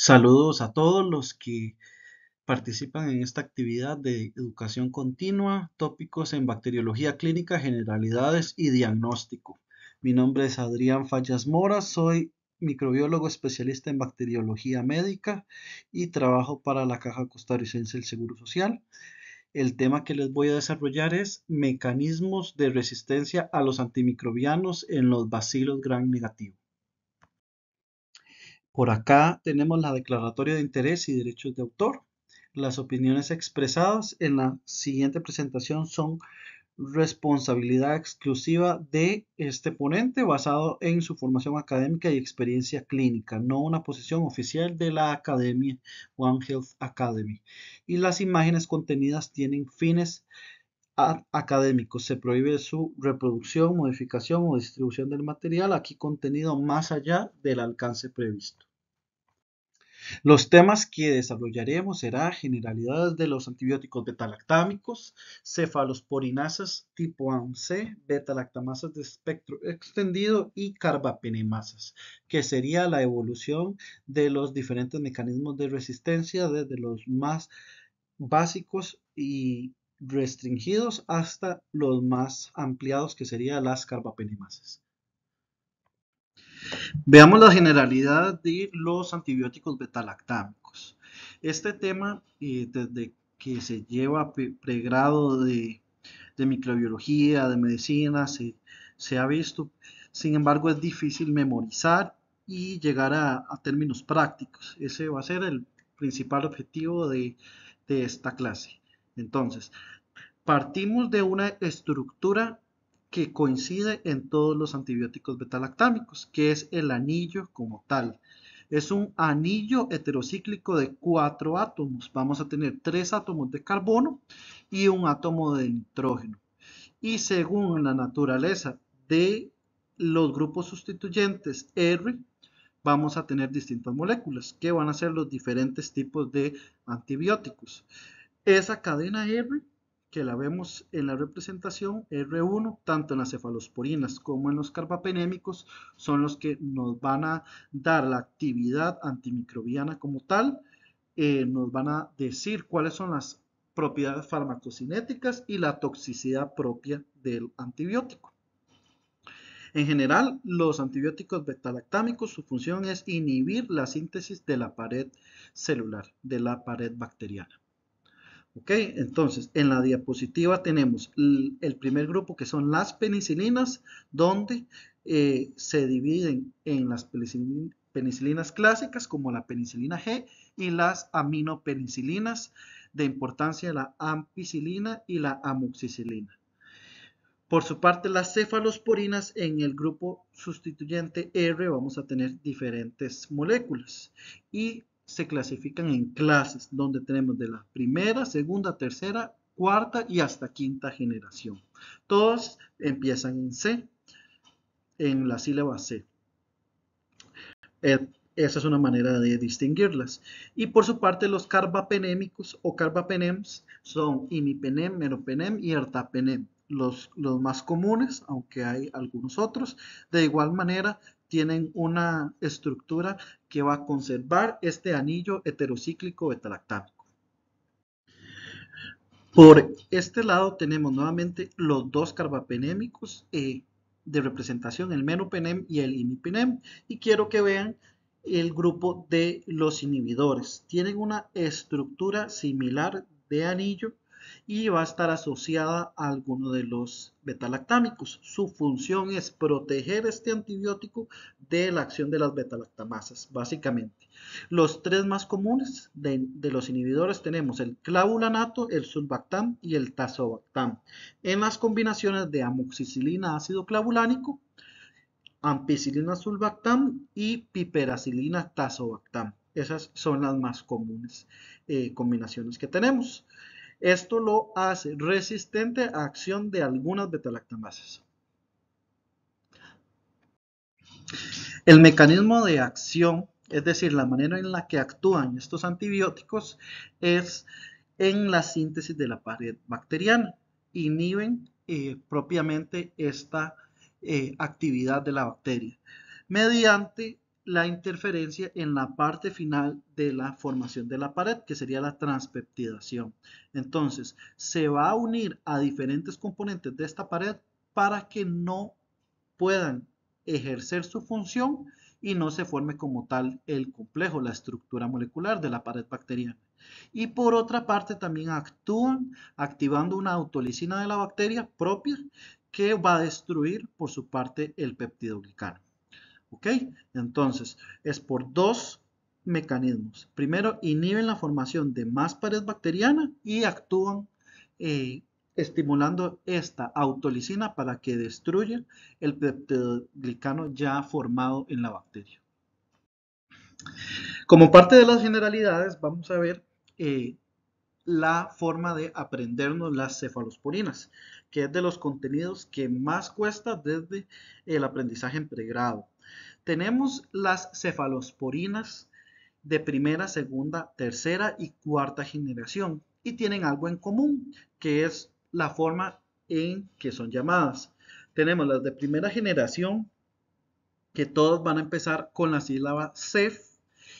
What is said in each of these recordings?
Saludos a todos los que participan en esta actividad de educación continua, tópicos en bacteriología clínica, generalidades y diagnóstico. Mi nombre es Adrián Fallas Mora, soy microbiólogo especialista en bacteriología médica y trabajo para la Caja Costarricense del Seguro Social. El tema que les voy a desarrollar es mecanismos de resistencia a los antimicrobianos en los bacilos gran negativos. Por acá tenemos la declaratoria de interés y derechos de autor. Las opiniones expresadas en la siguiente presentación son responsabilidad exclusiva de este ponente basado en su formación académica y experiencia clínica, no una posición oficial de la academia One Health Academy. Y las imágenes contenidas tienen fines académicos. Se prohíbe su reproducción, modificación o distribución del material aquí contenido más allá del alcance previsto. Los temas que desarrollaremos serán generalidades de los antibióticos betalactámicos, cefalosporinasas tipo a betalactamasas de espectro extendido y carbapenemasas, que sería la evolución de los diferentes mecanismos de resistencia desde los más básicos y restringidos hasta los más ampliados que serían las carbapenemasas. Veamos la generalidad de los antibióticos betalactámicos. Este tema, eh, desde que se lleva pregrado de, microbiología, de medicina, se, se, ha visto. Sin embargo, es difícil memorizar y llegar a, términos prácticos. Ese va a ser el principal objetivo de, de esta clase. Entonces, partimos de una estructura que coincide en todos los antibióticos betalactámicos, que es el anillo como tal. Es un anillo heterocíclico de cuatro átomos. Vamos a tener tres átomos de carbono y un átomo de nitrógeno. Y según la naturaleza de los grupos sustituyentes R, vamos a tener distintas moléculas, que van a ser los diferentes tipos de antibióticos. Esa cadena R que la vemos en la representación R1, tanto en las cefalosporinas como en los carbapenémicos, son los que nos van a dar la actividad antimicrobiana como tal, eh, nos van a decir cuáles son las propiedades farmacocinéticas y la toxicidad propia del antibiótico. En general, los antibióticos betalactámicos, su función es inhibir la síntesis de la pared celular, de la pared bacteriana. ¿Ok? Entonces, en la diapositiva tenemos el primer grupo que son las penicilinas, donde eh, se dividen en las penicilinas clásicas como la penicilina G y las aminopenicilinas de importancia la ampicilina y la amoxicilina. Por su parte, las cefalosporinas en el grupo sustituyente R vamos a tener diferentes moléculas y se clasifican en clases, donde tenemos de la primera, segunda, tercera, cuarta y hasta quinta generación. Todos empiezan en C, en la sílaba C. Eh, esa es una manera de distinguirlas. Y por su parte, los carbapenémicos o carbapenems son imipenem, meropenem y ertapenem. los, más comunes, aunque hay algunos otros. De igual manera, tienen una estructura que va a conservar este anillo heterocíclico betalactámico. Por este lado tenemos nuevamente los dos carbapenémicos eh, de representación, el menopenem y el imipenem. Y quiero que vean el grupo de los inhibidores. Tienen una estructura similar de anillo y va a estar asociada a alguno de los betalactámicos. Su función es proteger este antibiótico de la acción de las betalactamasas, básicamente. Los tres más comunes de, los inhibidores tenemos el clavulanato, el sulbactam y el tazobactam. En las combinaciones de amoxicilina ácido clavulánico, ampicilina sulbactam y piperacilina tazobactam. Esas son las más comunes eh, combinaciones que tenemos. Esto lo hace resistente a acción de algunas betalactamases. El mecanismo de acción, es decir, la manera en la que actúan estos antibióticos, es en la síntesis de la pared bacteriana. Inhiben eh, propiamente esta eh, actividad de la bacteria mediante la interferencia en la parte final de la formación de la pared, que sería la transpeptidación. Entonces, se va a unir a diferentes componentes de esta pared para que no puedan ejercer su función y no se forme como tal el complejo, la estructura molecular de la pared bacteriana. Y por otra parte también actúan activando una autolicina de la bacteria propia que va a destruir por su parte el peptidoglicano. Entonces, es por dos mecanismos. Primero, inhiben la formación de más pared bacteriana y actúan eh, estimulando esta autolicina para que destruya el peptidoglicano ya formado en la bacteria. Como parte de las generalidades, vamos a ver eh, la forma de aprendernos las cefalosporinas, que es de los contenidos que más cuesta desde el aprendizaje en pregrado. Tenemos las cefalosporinas de primera, segunda, tercera y cuarta generación y tienen algo en común, que es la forma en que son llamadas. Tenemos las de primera generación, que todas van a empezar con la sílaba cef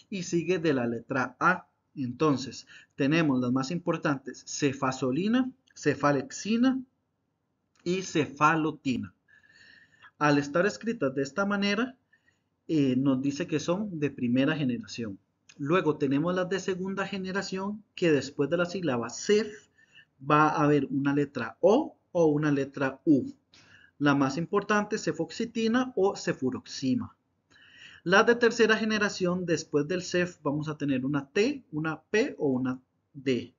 y sigue de la letra A. Entonces, tenemos las más importantes, cefasolina, cefalexina y cefalotina. Al estar escritas de esta manera, eh, nos dice que son de primera generación. Luego tenemos las de segunda generación, que después de la sílaba cef va a haber una letra O o una letra U. La más importante, cefoxitina o cefuroxima. Las de tercera generación, después del CEF, vamos a tener una T, una P o una D.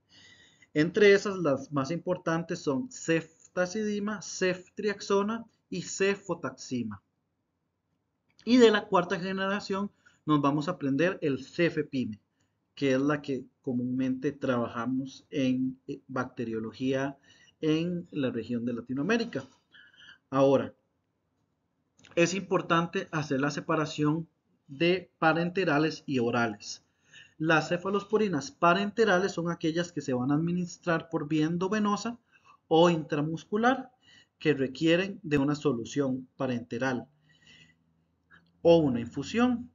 Entre esas, las más importantes son ceftacidima, ceftriaxona y cefotaxima. Y de la cuarta generación nos vamos a aprender el cefepime, que es la que comúnmente trabajamos en eh, bacteriología en la región de Latinoamérica. Ahora, es importante hacer la separación de parenterales y orales. Las cefalosporinas parenterales son aquellas que se van a administrar por vía endovenosa o intramuscular que requieren de una solución parenteral o una infusión.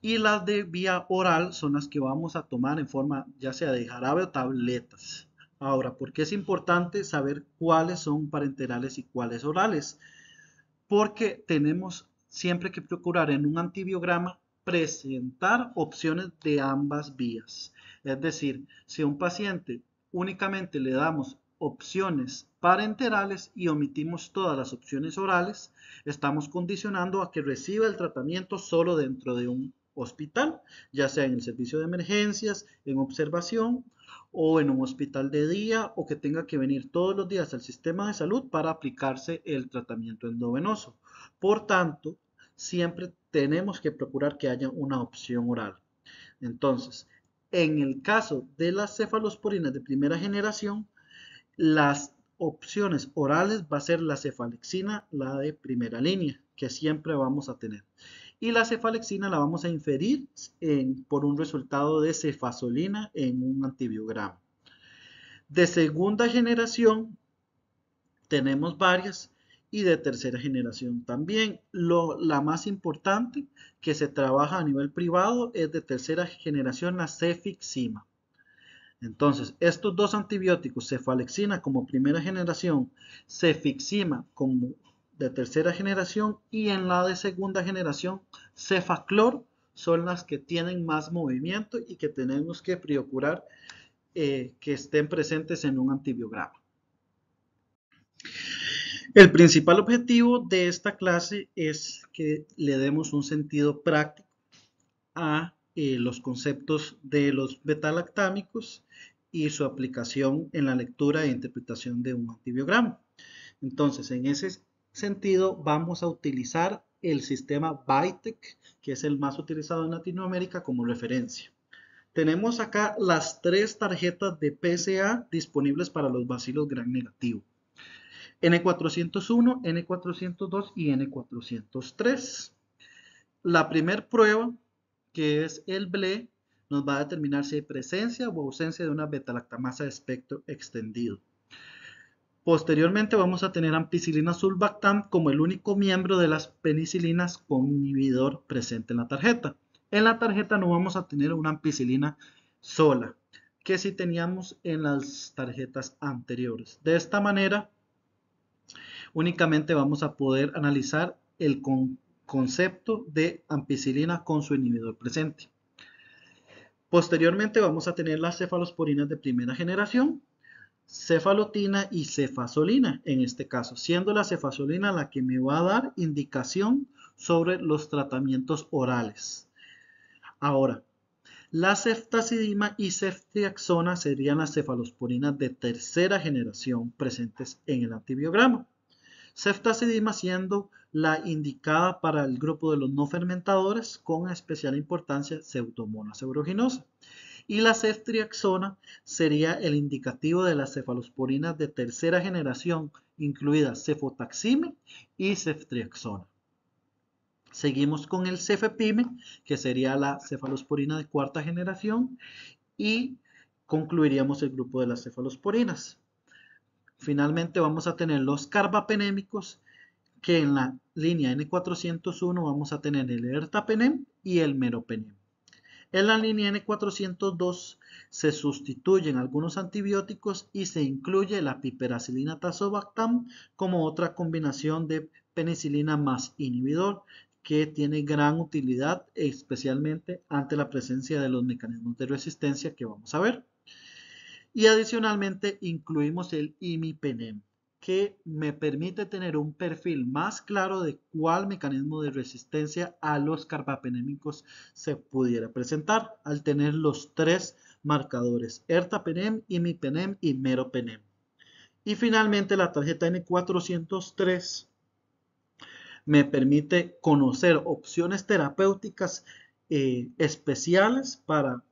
Y las de vía oral son las que vamos a tomar en forma ya sea de jarabe o tabletas. Ahora, ¿por qué es importante saber cuáles son parenterales y cuáles orales? Porque tenemos siempre que procurar en un antibiograma presentar opciones de ambas vías. Es decir, si a un paciente únicamente le damos opciones parenterales y omitimos todas las opciones orales, estamos condicionando a que reciba el tratamiento solo dentro de un hospital, ya sea en el servicio de emergencias, en observación o en un hospital de día o que tenga que venir todos los días al sistema de salud para aplicarse el tratamiento endovenoso. Por tanto, siempre tenemos que procurar que haya una opción oral. Entonces, en el caso de las cefalosporinas de primera generación, las opciones orales va a ser la cefalexina, la de primera línea, que siempre vamos a tener. Y la cefalexina la vamos a inferir por un resultado de cefasolina en un antibiograma. De segunda generación tenemos varias y de tercera generación también. Lo, la más importante que se trabaja a nivel privado es de tercera generación la cefixima. Entonces, estos dos antibióticos, cefalexina como primera generación, cefixima como de tercera generación y en la de segunda generación, cefaclor, son las que tienen más movimiento y que tenemos que procurar eh, que estén presentes en un antibiograma. El principal objetivo de esta clase es que le demos un sentido práctico a eh, los conceptos de los betalactámicos y su aplicación en la lectura e interpretación de un antibiograma. Entonces, en ese sentido, vamos a utilizar el sistema BITEC, que es el más utilizado en Latinoamérica como referencia. Tenemos acá las tres tarjetas de PSA disponibles para los bacilos gran negativo. N401, N402 y N403. La primera prueba que es el BLE, nos va a determinar si hay presencia o ausencia de una betalactamasa de espectro extendido. Posteriormente vamos a tener ampicilina sulbactam como el único miembro de las penicilinas con inhibidor presente en la tarjeta. En la tarjeta no vamos a tener una ampicilina sola, que si teníamos en las tarjetas anteriores. De esta manera, únicamente vamos a poder analizar el, con, concepto de ampicilina con su inhibidor presente. Posteriormente vamos a tener las cefalosporinas de primera generación, cefalotina y cefasolina en este caso, siendo la cefasolina la que me va a dar indicación sobre los tratamientos orales. Ahora, la ceftacidima y ceftriaxona serían las cefalosporinas de tercera generación presentes en el antibiograma. Ceftazidima siendo la indicada para el grupo de los no fermentadores con especial importancia pseudomonas aeruginosa. Y la ceftriaxona sería el indicativo de las cefalosporinas de tercera generación, incluidas cefotaxime y ceftriaxona. Seguimos con el cefepime, que sería la cefalosporina de cuarta generación, y concluiríamos el grupo de las cefalosporinas finalmente vamos a tener los carbapenémicos, que en la línea N401 vamos a tener el ertapenem y el meropenem. En la línea N402 se sustituyen algunos antibióticos y se incluye la piperacilina tazobactam como otra combinación de penicilina más inhibidor que tiene gran utilidad especialmente ante la presencia de los mecanismos de resistencia que vamos a ver. Y adicionalmente incluimos el imipenem, que me permite tener un perfil más claro de cuál mecanismo de resistencia a los carbapenémicos se pudiera presentar al tener los tres marcadores, ertapenem, imipenem y meropenem. Y finalmente la tarjeta N403 me permite conocer opciones terapéuticas eh, especiales para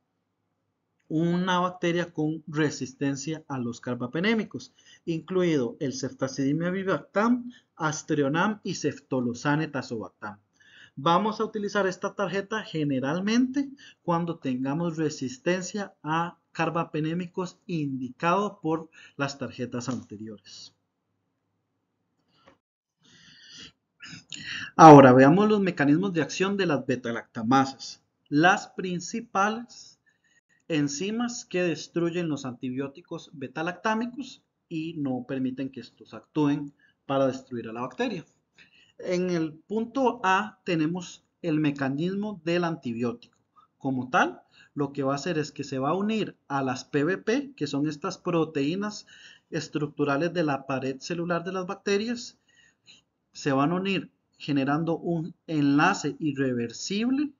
una bacteria con resistencia a los carbapenémicos, incluido el ceftazidimia vivactam, astreonam y ceftolosane tazobactam. Vamos a utilizar esta tarjeta generalmente cuando tengamos resistencia a carbapenémicos indicado por las tarjetas anteriores. Ahora veamos los mecanismos de acción de las betalactamasas. Las principales enzimas que destruyen los antibióticos betalactámicos y no permiten que estos actúen para destruir a la bacteria. En el punto A tenemos el mecanismo del antibiótico. Como tal, lo que va a hacer es que se va a unir a las PVP, que son estas proteínas estructurales de la pared celular de las bacterias, se van a unir generando un enlace irreversible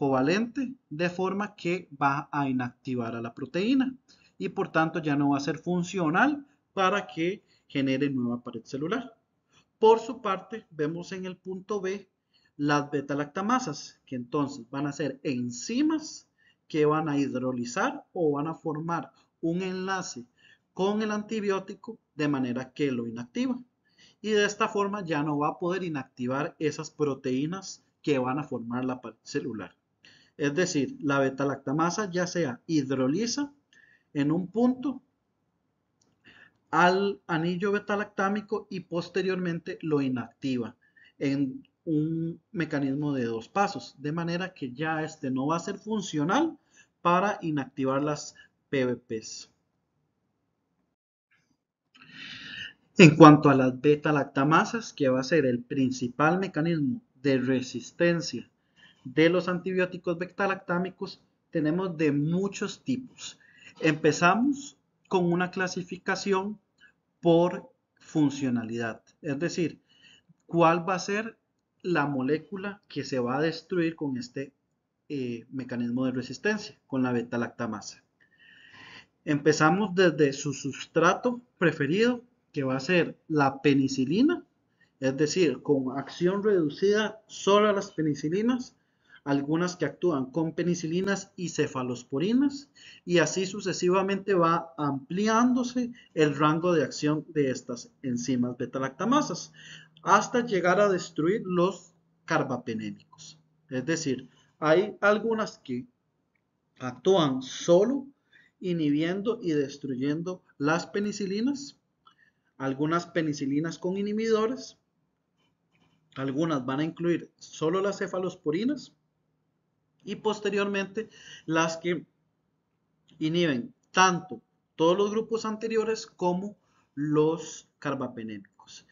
covalente, de forma que va a inactivar a la proteína y por tanto ya no va a ser funcional para que genere nueva pared celular. Por su parte, vemos en el punto B las beta-lactamasas que entonces van a ser enzimas que van a hidrolizar o van a formar un enlace con el antibiótico de manera que lo inactiva. Y de esta forma ya no va a poder inactivar esas proteínas que van a formar la pared celular. Es decir, la beta-lactamasa ya sea hidroliza en un punto al anillo beta-lactámico y posteriormente lo inactiva en un mecanismo de dos pasos, de manera que ya este no va a ser funcional para inactivar las PVPs. En cuanto a las beta-lactamasas, que va a ser el principal mecanismo de resistencia de los antibióticos beta-lactámicos tenemos de muchos tipos. Empezamos con una clasificación por funcionalidad, es decir, cuál va a ser la molécula que se va a destruir con este eh, mecanismo de resistencia, con la beta-lactamasa. Empezamos desde su sustrato preferido, que va a ser la penicilina, es decir, con acción reducida solo a las penicilinas, algunas que actúan con penicilinas y cefalosporinas, y así sucesivamente va ampliándose el rango de acción de estas enzimas beta hasta llegar a destruir los carbapenémicos. Es decir, hay algunas que actúan solo inhibiendo y destruyendo las penicilinas, algunas penicilinas con inhibidores, algunas van a incluir solo las cefalosporinas y posteriormente las que inhiben tanto todos los grupos anteriores como los carbapenémicos.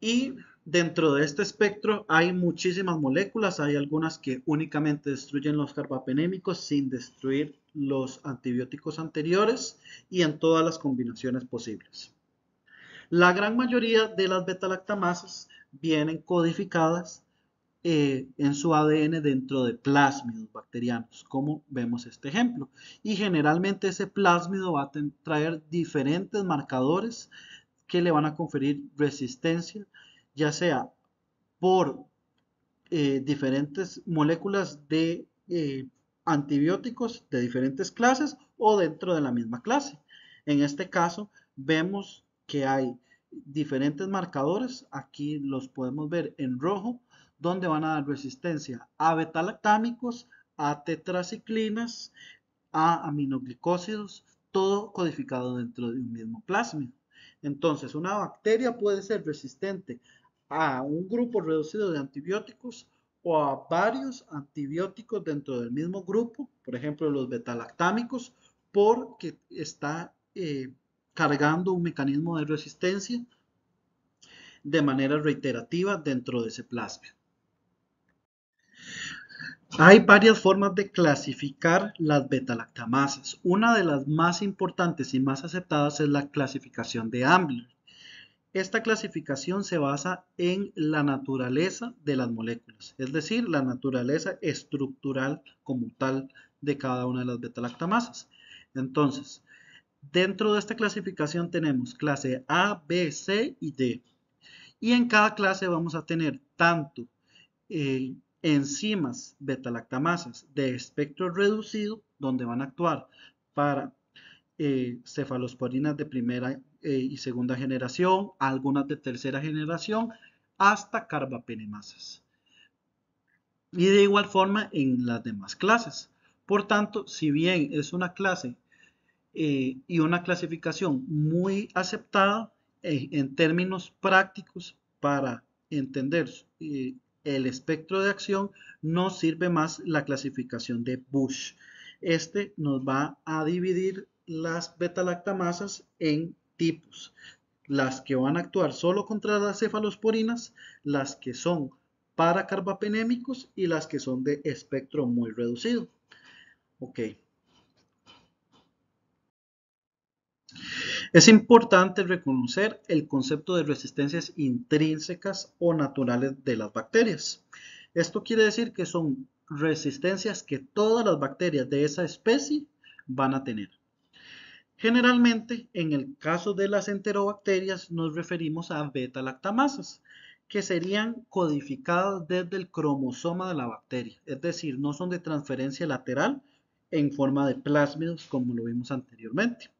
Y dentro de este espectro hay muchísimas moléculas, hay algunas que únicamente destruyen los carbapenémicos sin destruir los antibióticos anteriores y en todas las combinaciones posibles. La gran mayoría de las beta β-lactamasas vienen codificadas eh, en su ADN dentro de plásmidos bacterianos, como vemos este ejemplo. Y generalmente ese plásmido va a traer diferentes marcadores que le van a conferir resistencia, ya sea por eh, diferentes moléculas de eh, antibióticos de diferentes clases o dentro de la misma clase. En este caso vemos que hay diferentes marcadores, aquí los podemos ver en rojo, donde van a dar resistencia a betalactámicos, a tetraciclinas, a aminoglicósidos, todo codificado dentro de un mismo plásmido. Entonces, una bacteria puede ser resistente a un grupo reducido de antibióticos o a varios antibióticos dentro del mismo grupo, por ejemplo los betalactámicos, porque está eh, cargando un mecanismo de resistencia de manera reiterativa dentro de ese plasma. Hay varias formas de clasificar las beta betalactamasas. Una de las más importantes y más aceptadas es la clasificación de Ambler. Esta clasificación se basa en la naturaleza de las moléculas, es decir, la naturaleza estructural como tal de cada una de las beta betalactamasas. Entonces, dentro de esta clasificación tenemos clase A, B, C y D. Y en cada clase vamos a tener tanto el enzimas betalactamasas de espectro reducido, donde van a actuar para eh, cefalosporinas de primera eh, y segunda generación, algunas de tercera generación, hasta carbapenemasas. Y de igual forma en las demás clases. Por tanto, si bien es una clase eh, y una clasificación muy aceptada en términos prácticos para entender el espectro de acción, nos sirve más la clasificación de Bush. Este nos va a dividir las beta-lactamasas en tipos. Las que van a actuar solo contra las cefalosporinas, las que son paracarbapenémicos y las que son de espectro muy reducido. Ok. Es importante reconocer el concepto de resistencias intrínsecas o naturales de las bacterias. Esto quiere decir que son resistencias que todas las bacterias de esa especie van a tener. Generalmente, en el caso de las enterobacterias, nos referimos a beta-lactamasas, que serían codificadas desde el cromosoma de la bacteria, es decir, no son de transferencia lateral en forma de plásmidos como lo vimos anteriormente.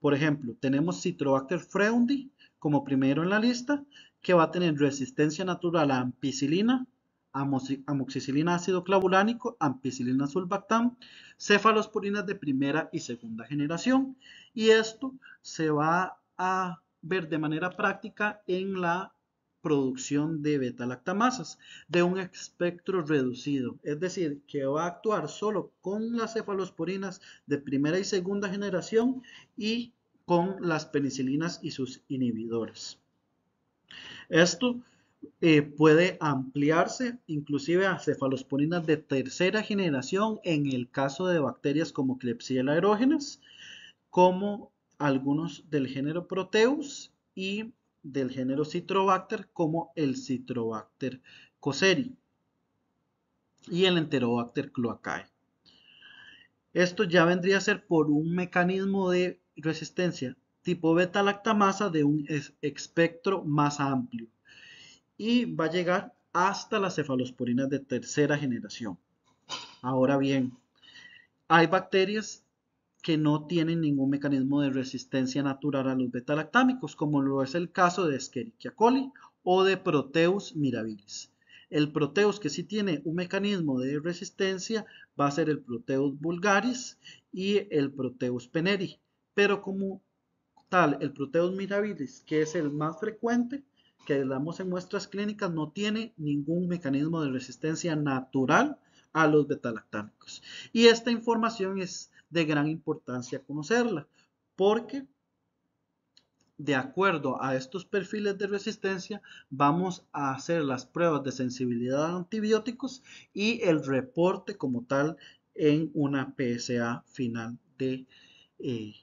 Por ejemplo, tenemos Citrobacter freundi como primero en la lista, que va a tener resistencia natural a ampicilina, amoxicilina ácido clavulánico, ampicilina sulbactam, cefalosporinas de primera y segunda generación. Y esto se va a ver de manera práctica en la producción de beta-lactamasas de un espectro reducido, es decir, que va a actuar solo con las cefalosporinas de primera y segunda generación y con las penicilinas y sus inhibidores. Esto eh, puede ampliarse inclusive a cefalosporinas de tercera generación en el caso de bacterias como Klebsiella aerógenas, como algunos del género Proteus y del género Citrobacter como el Citrobacter coseri y el Enterobacter cloacae. Esto ya vendría a ser por un mecanismo de resistencia tipo beta-lactamasa de un espectro más amplio y va a llegar hasta las cefalosporinas de tercera generación. Ahora bien, hay bacterias que no tienen ningún mecanismo de resistencia natural a los beta-lactámicos, como lo es el caso de Escherichia coli o de Proteus mirabilis. El Proteus que sí tiene un mecanismo de resistencia va a ser el Proteus vulgaris y el Proteus peneri, pero como tal, el Proteus mirabilis, que es el más frecuente, que damos en muestras clínicas, no tiene ningún mecanismo de resistencia natural a los beta-lactámicos. Y esta información es de gran importancia conocerla, porque de acuerdo a estos perfiles de resistencia, vamos a hacer las pruebas de sensibilidad a antibióticos y el reporte como tal en una PSA final de eh,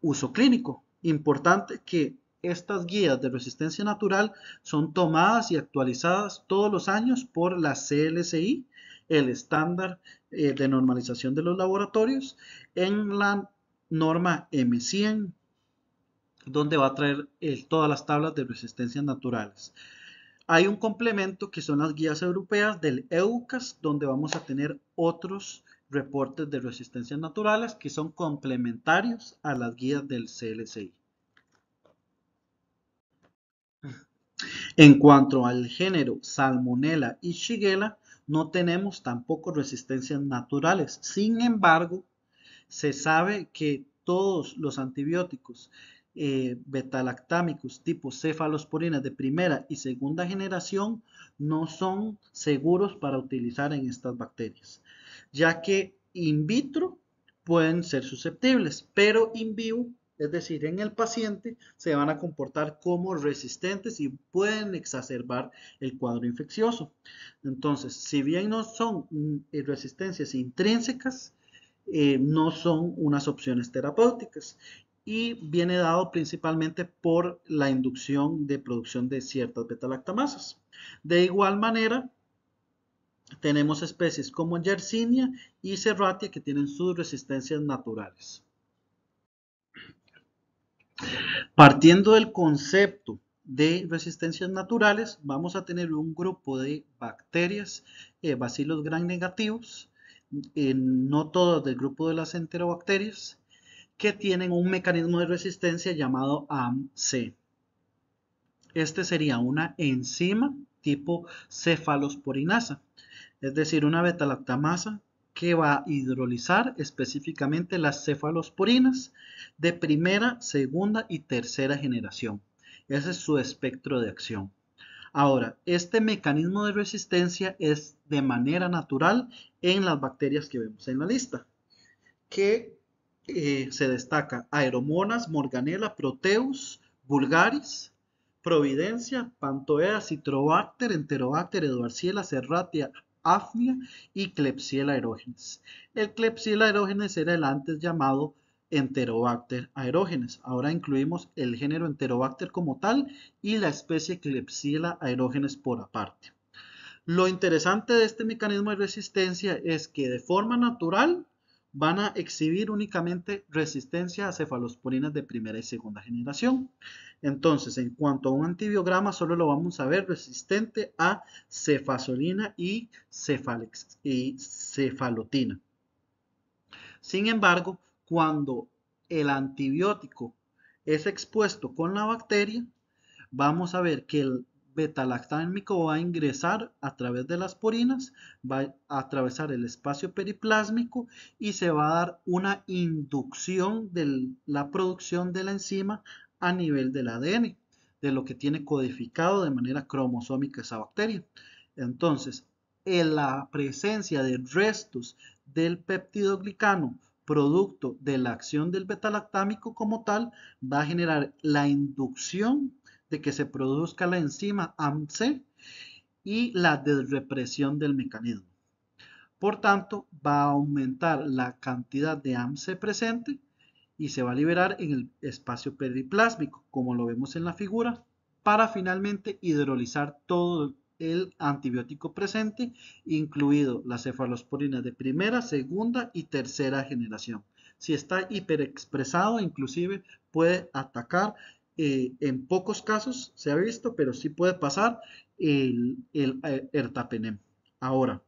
uso clínico. Importante que estas guías de resistencia natural son tomadas y actualizadas todos los años por la CLCI el estándar eh, de normalización de los laboratorios en la norma M100, donde va a traer eh, todas las tablas de resistencias naturales. Hay un complemento que son las guías europeas del EUCAS, donde vamos a tener otros reportes de resistencias naturales que son complementarios a las guías del CLCI. En cuanto al género Salmonella y Shigella, no tenemos tampoco resistencias naturales. Sin embargo, se sabe que todos los antibióticos eh, betalactámicos tipo cefalosporina de primera y segunda generación no son seguros para utilizar en estas bacterias, ya que in vitro pueden ser susceptibles, pero in vivo es decir, en el paciente, se van a comportar como resistentes y pueden exacerbar el cuadro infeccioso. Entonces, si bien no son mm, eh, resistencias intrínsecas, eh, no son unas opciones terapéuticas y viene dado principalmente por la inducción de producción de ciertas betalactamasas. De igual manera, tenemos especies como Yersinia y Serratia que tienen sus resistencias naturales. Partiendo del concepto de resistencias naturales, vamos a tener un grupo de bacterias, eh, bacilos gran negativos, eh, no todos del grupo de las enterobacterias, que tienen un mecanismo de resistencia llamado AMC. Este sería una enzima tipo cefalosporinasa, es decir, una lactamasa que va a hidrolizar específicamente las cefalosporinas de primera, segunda y tercera generación. Ese es su espectro de acción. Ahora, este mecanismo de resistencia es de manera natural en las bacterias que vemos en la lista, que eh, se destaca Aeromonas, Morganella, Proteus, Vulgaris, Providencia, Pantoea, Citrobacter, Enterobacter, Eduarciela, Serratia, afnia y Klebsiella aerógenes. El Klebsiella aerógenes era el antes llamado Enterobacter aerógenes. Ahora incluimos el género Enterobacter como tal y la especie Klebsiella aerógenes por aparte. Lo interesante de este mecanismo de resistencia es que de forma natural van a exhibir únicamente resistencia a cefalosporinas de primera y segunda generación. Entonces, en cuanto a un antibiograma, solo lo vamos a ver resistente a cefasolina y, y cefalotina. Sin embargo, cuando el antibiótico es expuesto con la bacteria, vamos a ver que el betalactámico va a ingresar a través de las porinas, va a atravesar el espacio periplásmico y se va a dar una inducción de la producción de la enzima a nivel del ADN, de lo que tiene codificado de manera cromosómica esa bacteria. Entonces, en la presencia de restos del peptidoglicano producto de la acción del betalactámico como tal, va a generar la inducción de que se produzca la enzima AMC y la desrepresión del mecanismo. Por tanto, va a aumentar la cantidad de AMC presente y se va a liberar en el espacio periplásmico, como lo vemos en la figura, para finalmente hidrolizar todo el antibiótico presente, incluido las cefalosporinas de primera, segunda y tercera generación. Si está hiperexpresado, inclusive puede atacar eh, en pocos casos se ha visto, pero sí puede pasar el, el, ertapenem. Ahora,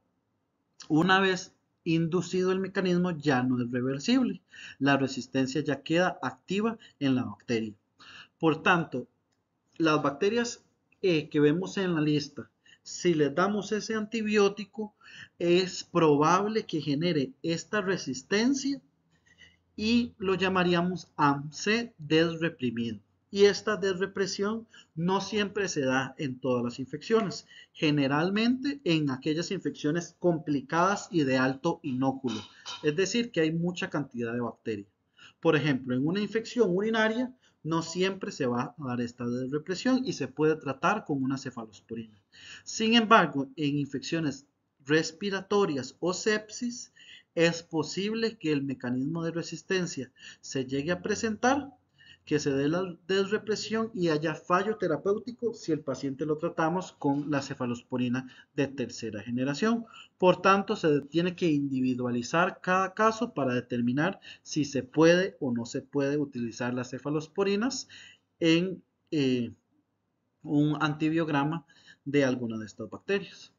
una vez inducido el mecanismo ya no es reversible. La resistencia ya queda activa en la bacteria. Por tanto, las bacterias eh, que vemos en la lista, si les damos ese antibiótico, es probable que genere esta resistencia y lo llamaríamos AMC desreprimido y esta desrepresión no siempre se da en todas las infecciones, generalmente en aquellas infecciones complicadas y de alto inóculo, es decir, que hay mucha cantidad de bacterias. Por ejemplo, en una infección urinaria no siempre se va a dar esta desrepresión y se puede tratar con una cefalosporina. Sin embargo, en infecciones respiratorias o sepsis, es posible que el mecanismo de resistencia se llegue a presentar que se dé la desrepresión y haya fallo terapéutico si el paciente lo tratamos con la cefalosporina de tercera generación. Por tanto, se tiene que individualizar cada caso para determinar si se puede o no se puede utilizar las cefalosporinas en eh, un antibiograma de alguna de estas bacterias.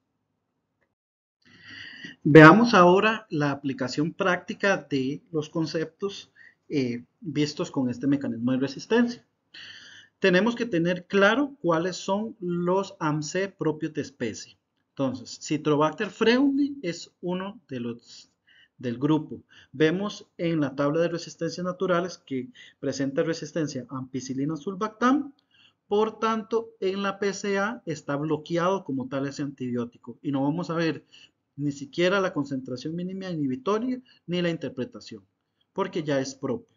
Veamos ahora la aplicación práctica de los conceptos eh, vistos con este mecanismo de resistencia. Tenemos que tener claro cuáles son los AMC propios de especie. Entonces, Citrobacter freundi es uno de los del grupo. Vemos en la tabla de resistencias naturales que presenta resistencia a ampicilina sulbactam, por tanto, en la PCA está bloqueado como tal ese antibiótico y no vamos a ver ni siquiera la concentración mínima inhibitoria ni la interpretación porque ya es propio.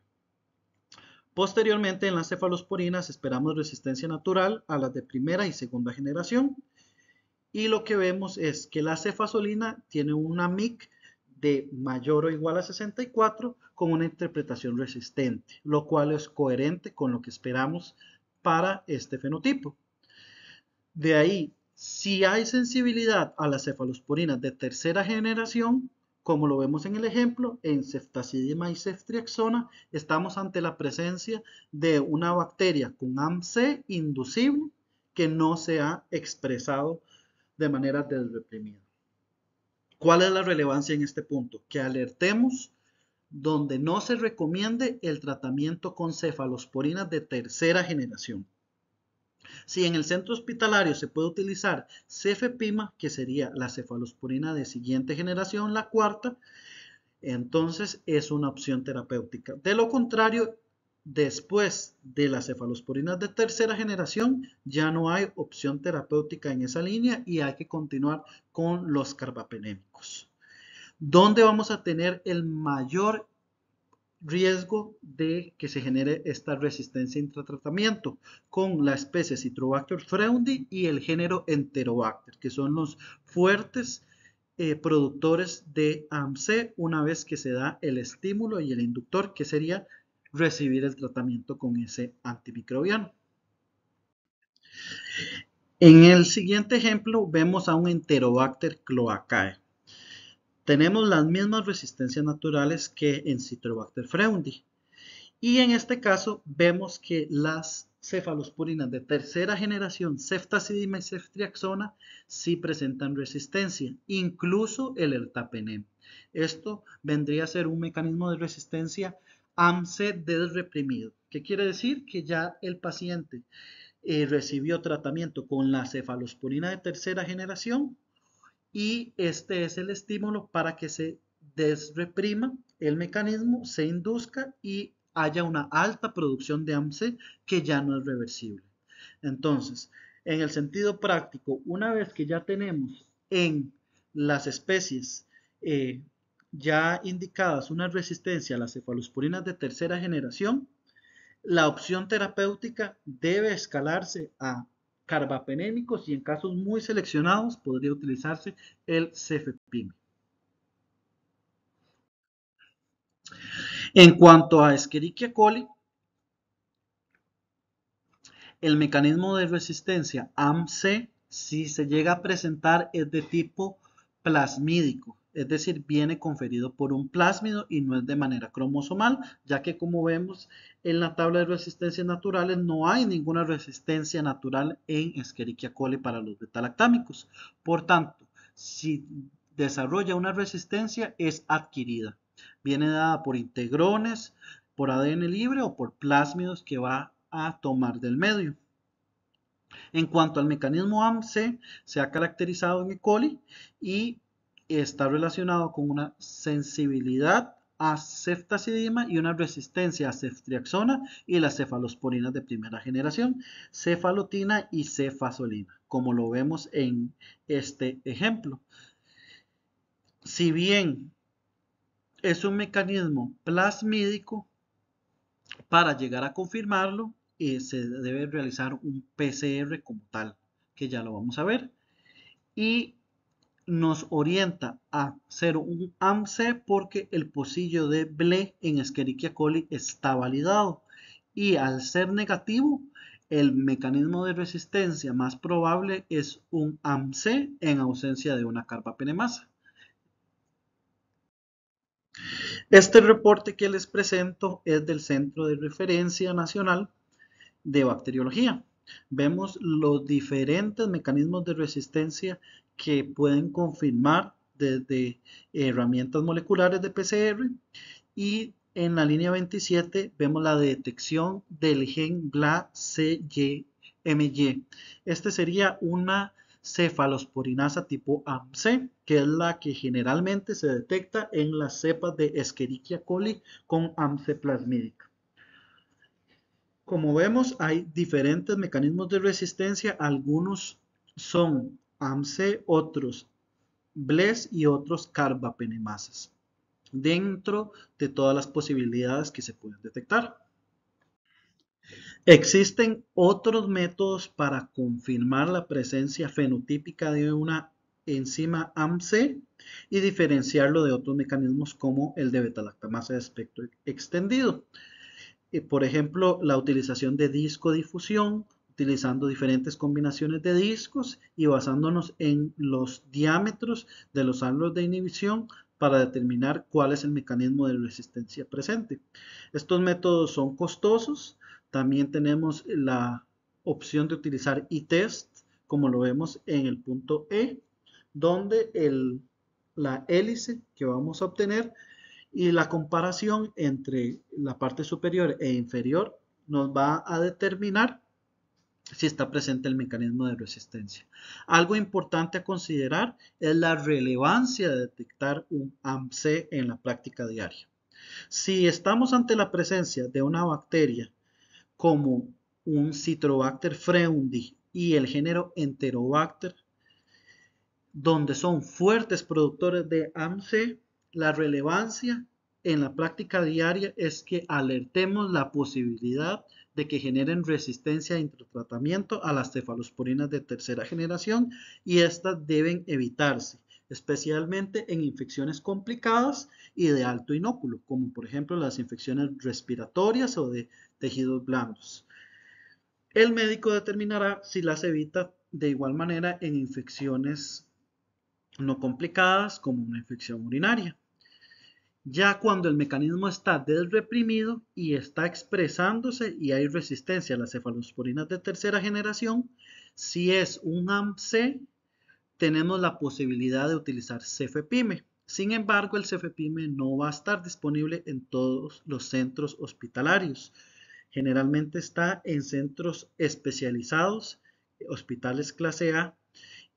Posteriormente en las cefalosporinas esperamos resistencia natural a las de primera y segunda generación y lo que vemos es que la cefasolina tiene una MIC de mayor o igual a 64 con una interpretación resistente, lo cual es coherente con lo que esperamos para este fenotipo. De ahí, si hay sensibilidad a las cefalosporinas de tercera generación, como lo vemos en el ejemplo, en Ceftazidima y Ceftriaxona estamos ante la presencia de una bacteria con AMC inducible que no se ha expresado de manera desreprimida. ¿Cuál es la relevancia en este punto? Que alertemos donde no se recomiende el tratamiento con cefalosporinas de tercera generación. Si en el centro hospitalario se puede utilizar cefepima, que sería la cefalosporina de siguiente generación, la cuarta, entonces es una opción terapéutica. De lo contrario, después de las cefalosporinas de tercera generación, ya no hay opción terapéutica en esa línea y hay que continuar con los carbapenémicos. ¿Dónde vamos a tener el mayor riesgo de que se genere esta resistencia intratratamiento con la especie Citrobacter freundi y el género Enterobacter, que son los fuertes eh, productores de AMC una vez que se da el estímulo y el inductor, que sería recibir el tratamiento con ese antimicrobiano. En el siguiente ejemplo vemos a un Enterobacter cloacae tenemos las mismas resistencias naturales que en Citrobacter freundi. Y en este caso vemos que las cefalosporinas de tercera generación, ceftazidima y ceftriaxona, sí presentan resistencia, incluso el ertapenem. Esto vendría a ser un mecanismo de resistencia AMSE desreprimido. ¿Qué quiere decir? Que ya el paciente eh, recibió tratamiento con la cefalosporina de tercera generación, y este es el estímulo para que se desreprima el mecanismo, se induzca y haya una alta producción de AMC que ya no es reversible. Entonces, en el sentido práctico, una vez que ya tenemos en las especies eh, ya indicadas una resistencia a las cefalosporinas de tercera generación, la opción terapéutica debe escalarse a carbapenémicos y en casos muy seleccionados podría utilizarse el cefepime. En cuanto a Escherichia coli, el mecanismo de resistencia AMC, si se llega a presentar, es de tipo plasmídico es decir, viene conferido por un plásmido y no es de manera cromosomal, ya que como vemos en la tabla de resistencias naturales no hay ninguna resistencia natural en Escherichia coli para los betalactámicos. Por tanto, si desarrolla una resistencia es adquirida. Viene dada por integrones, por ADN libre o por plásmidos que va a tomar del medio. En cuanto al mecanismo AMC, se ha caracterizado en E. coli y está relacionado con una sensibilidad a ceftazidima y una resistencia a ceftriaxona y las cefalosporinas de primera generación, cefalotina y cefasolina, como lo vemos en este ejemplo. Si bien es un mecanismo plasmídico, para llegar a confirmarlo eh, se debe realizar un PCR como tal, que ya lo vamos a ver. Y nos orienta a ser un AMC porque el pocillo de Ble en Escherichia coli está validado. Y al ser negativo, el mecanismo de resistencia más probable es un AMC en ausencia de una carbapenemasa. Este reporte que les presento es del Centro de Referencia Nacional de Bacteriología. Vemos los diferentes mecanismos de resistencia que pueden confirmar desde eh, herramientas moleculares de PCR y en la línea 27 vemos la detección del gen GLA-CYMY. Este sería una cefalosporinasa tipo AMC, que es la que generalmente se detecta en las cepas de Escherichia coli con AMC plasmídica. Como vemos, hay diferentes mecanismos de resistencia. Algunos son AMSE, otros BLES y otros carbapenemasas, dentro de todas las posibilidades que se pueden detectar. Existen otros métodos para confirmar la presencia fenotípica de una enzima AMC y diferenciarlo de otros mecanismos como el de betalactamasa de espectro extendido. Eh, por ejemplo, la utilización de discodifusión, utilizando diferentes combinaciones de discos y basándonos en los diámetros de los ángulos de inhibición para determinar cuál es el mecanismo de resistencia presente. Estos métodos son costosos, también tenemos la opción de utilizar e-test, como lo vemos en el punto E, donde el, la hélice que vamos a obtener y la comparación entre la parte superior e inferior nos va a determinar si está presente el mecanismo de resistencia. Algo importante a considerar es la relevancia de detectar un AMC en la práctica diaria. Si estamos ante la presencia de una bacteria como un Citrobacter freundi y el género Enterobacter, donde son fuertes productores de AMC, la relevancia en la práctica diaria es que alertemos la posibilidad de que generen resistencia a intratratamiento a las cefalosporinas de tercera generación y estas deben evitarse, especialmente en infecciones complicadas y de alto inóculo, como por ejemplo las infecciones respiratorias o de tejidos blandos. El médico determinará si las evita de igual manera en infecciones no complicadas como una infección urinaria ya cuando el mecanismo está desreprimido y está expresándose y hay resistencia a las cefalosporinas de tercera generación, si es un AMC, tenemos la posibilidad de utilizar cefepime. Sin embargo, el cefepime no va a estar disponible en todos los centros hospitalarios. Generalmente está en centros especializados, hospitales clase A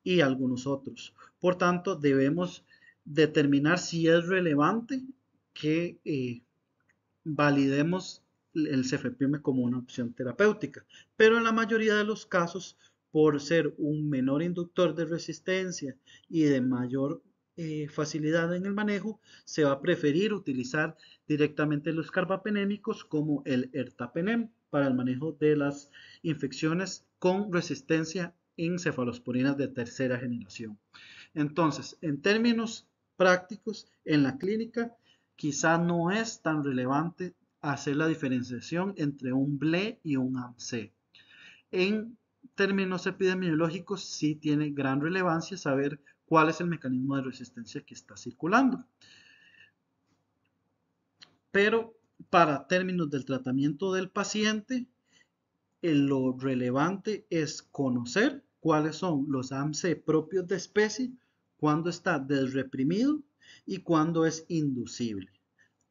y algunos otros. Por tanto, debemos determinar si es relevante que eh, validemos el CFPM como una opción terapéutica. Pero en la mayoría de los casos, por ser un menor inductor de resistencia y de mayor eh, facilidad en el manejo, se va a preferir utilizar directamente los carbapenémicos como el ertapenem para el manejo de las infecciones con resistencia en cefalosporinas de tercera generación. Entonces, en términos prácticos en la clínica, quizá no es tan relevante hacer la diferenciación entre un BLE y un AMC. En términos epidemiológicos sí tiene gran relevancia saber cuál es el mecanismo de resistencia que está circulando. Pero para términos del tratamiento del paciente, eh, lo relevante es conocer cuáles son los AMC propios de especie cuando está desreprimido y cuándo es inducible,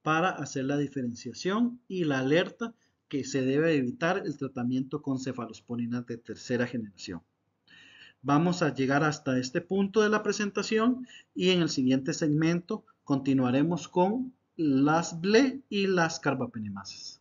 para hacer la diferenciación y la alerta que se debe evitar el tratamiento con cefalosporinas de tercera generación. Vamos a llegar hasta este punto de la presentación y en el siguiente segmento continuaremos con las BLE y las carbapenemasas.